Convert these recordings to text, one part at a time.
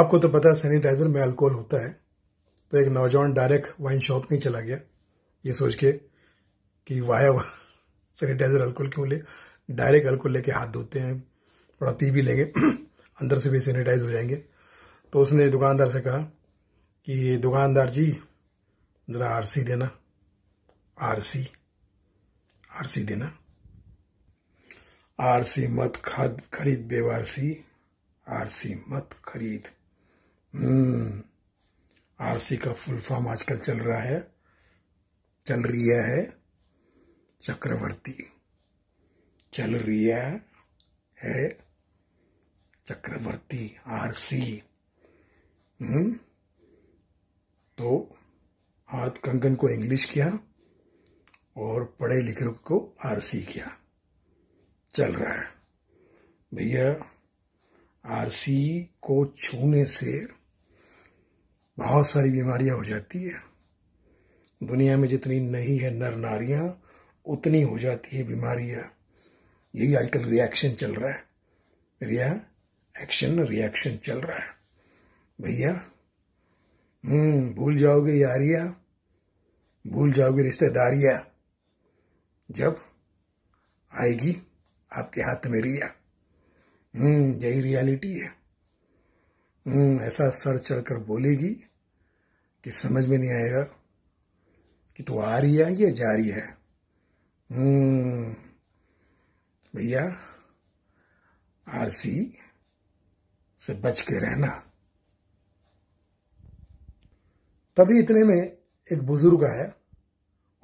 आपको तो पता है सैनिटाइजर में अल्कोहल होता है तो एक नौजवान डायरेक्ट वाइन शॉप में चला गया ये सोच के कि वाया वा, सैनिटाइजर अल्कोहल क्यों ले डायरेक्ट अल्कोहल लेके हाथ धोते हैं थोड़ा पी भी लेंगे अंदर से भी सैनिटाइज हो जाएंगे तो उसने दुकानदार से कहा कि दुकानदार जी ज़रा आर देना आर सी आर सी देना आर सी मत खरीद खरीद बेवारसी सी मत खरीद हम्म। आरसी का फुल फॉर्म आजकल चल रहा है चल रही है चक्रवर्ती चल रही है चक्रवर्ती आरसी हम्म तो हाथ कंगन को इंग्लिश किया और पढ़े लिखे को आरसी किया चल रहा है भैया आरसी को छूने से बहुत सारी बीमारियां हो जाती है दुनिया में जितनी नहीं है नर नारियां उतनी हो जाती है बीमारियां यही आजकल रिएक्शन चल रहा है रिया एक्शन रिएक्शन चल रहा है भैया हम्म भूल जाओगे यारिया भूल जाओगे रिश्तेदारिया जब आएगी आपके हाथ में रिया हम्म यही रियलिटी है हम्म ऐसा सर चढ़कर बोलेगी कि समझ में नहीं आएगा कि तू तो आ रही है या जा रही है हम्म, भैया आरसी से बच के रहना तभी इतने में एक बुजुर्ग आया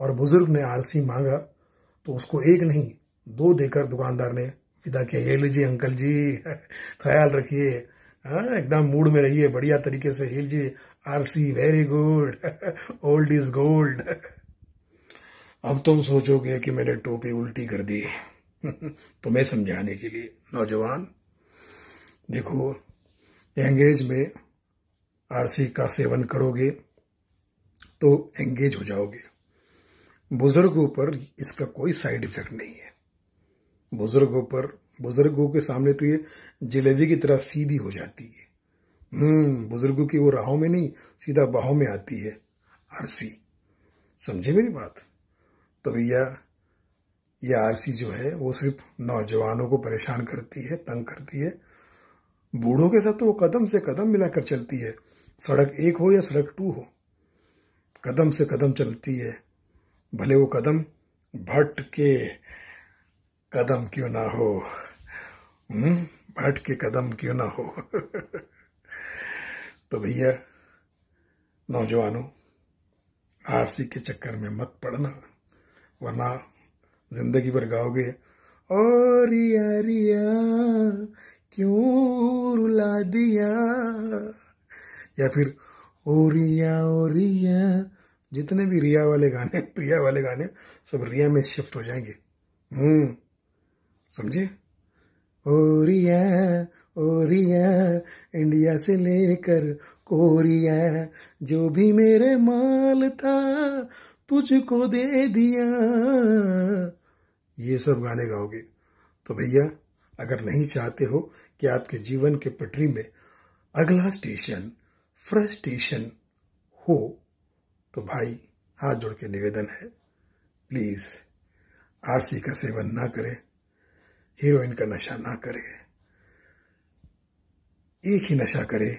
और बुजुर्ग ने आरसी मांगा तो उसको एक नहीं दो देकर दुकानदार ने विदा किया हेल जी अंकल जी ख्याल रखिए हाँ, एकदम मूड में रहिए बढ़िया तरीके से हेल जी RC very good old is gold अब तुम सोचोगे कि मैंने टोपी उल्टी कर दी तुम्हें समझाने के लिए नौजवान देखो एंगेज में आरसी का सेवन करोगे तो एंगेज हो जाओगे बुजुर्गों पर इसका कोई साइड इफेक्ट नहीं है बुजुर्गों पर बुजुर्गों के सामने तो ये जलेबी की तरह सीधी हो जाती है हम्म बुजुर्गों की वो राहों में नहीं सीधा बाहों में आती है आरसी समझे मेरी बात तो भैया ये आरसी जो है वो सिर्फ नौजवानों को परेशान करती है तंग करती है बूढ़ों के साथ तो वो कदम से कदम मिलाकर चलती है सड़क एक हो या सड़क टू हो कदम से कदम चलती है भले वो कदम भट्ट के कदम क्यों ना हो हम्म, भट के कदम क्यों ना हो तो भैया नौजवानों आरसी के चक्कर में मत पड़ना वरना जिंदगी भर गाओगे और रिया रिया क्यों रुला दिया या फिर ओ रिया ओ रिया जितने भी रिया वाले गाने प्रिया वाले गाने सब रिया में शिफ्ट हो जाएंगे हम्म समझे ओ रिया ओ रिया इंडिया से लेकर कोरिया जो भी मेरे माल था तुझको दे दिया ये सब गाने गाओगे तो भैया अगर नहीं चाहते हो कि आपके जीवन के पटरी में अगला स्टेशन फ्रस्टेशन हो तो भाई हाथ जोड़ के निवेदन है प्लीज आरसी का सेवन ना करें हीरोइन का नशा ना करें एक ही नशा करे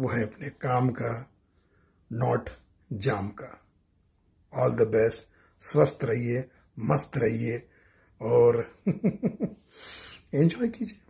वो है अपने काम का नॉट जाम का ऑल द बेस्ट स्वस्थ रहिए मस्त रहिए और एंजॉय कीजिए